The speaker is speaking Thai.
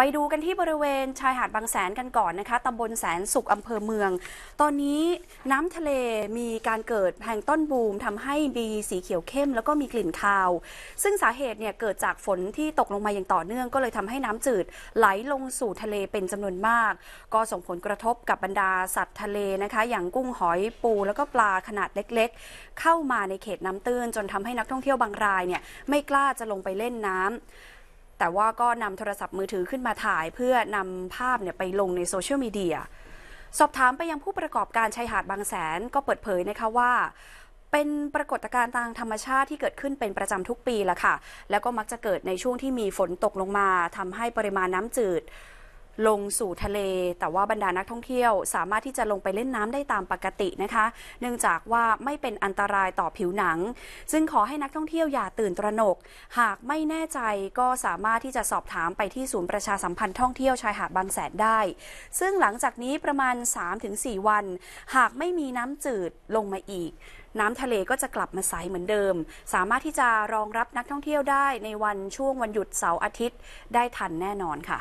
ไปดูกันที่บริเวณชายหาดบางแสนกันก่อนนะคะตำบลแสนสุขอำเภอเมือง ตอนนี้น้ำทะเลมีการเกิดแพงต้นบูมทำให้มีสีเขียวเข้มแล้วก็มีกลิ่นคาว ซึ่งสาเหตุเนี่ยเกิดจากฝนที่ตกลงมาอย่างต่อเนื่องก็เลยทำให้น้ำจืดไหลลงสู่ทะเลเป็นจำนวนมาก ก็ส่งผลกระทบกับบรรดาสัตว์ทะเลนะคะ อย่างกุ้งหอยปูแล้วก็ปลาขนาดเล็กๆ เข้ามาในเขตน้ำตื้น จนทำให้นักท่องเที่ยวบางรายเนี่ยไม่กล้าจะลงไปเล่นน้ำแต่ว่าก็นำโทรศัพท์มือถือขึ้นมาถ่ายเพื่อนำภาพเนี่ยไปลงในโซเชียลมีเดีย สอบถามไปยังผู้ประกอบการชายหาดบางแสนก็เปิดเผยนะคะว่า เป็นปรากฏการณ์ทางธรรมชาติที่เกิดขึ้นเป็นประจำทุกปีละค่ะ แล้วก็มักจะเกิดในช่วงที่มีฝนตกลงมาทำให้ปริมาณน้ำจืดลงสู่ทะเลแต่ว่าบรรดานักท่องเที่ยวสามารถที่จะลงไปเล่นน้ำได้ตามปกตินะคะ เนื่องจากว่าไม่เป็นอันตรายต่อผิวหนัง ซึ่งขอให้นักท่องเที่ยวอย่าตื่นตระหนก หากไม่แน่ใจก็สามารถที่จะสอบถามไปที่ศูนย์ประชาสัมพันธ์ท่องเที่ยวชายหาดบางแสนได้ ซึ่งหลังจากนี้ประมาณ 3-4 วัน หากไม่มีน้ำจืดลงมาอีก น้ำทะเลก็จะกลับมาใสเหมือนเดิม สามารถที่จะรองรับนักท่องเที่ยวได้ในวันช่วงวันหยุดเสาร์อาทิตย์ได้ทันแน่นอนค่ะ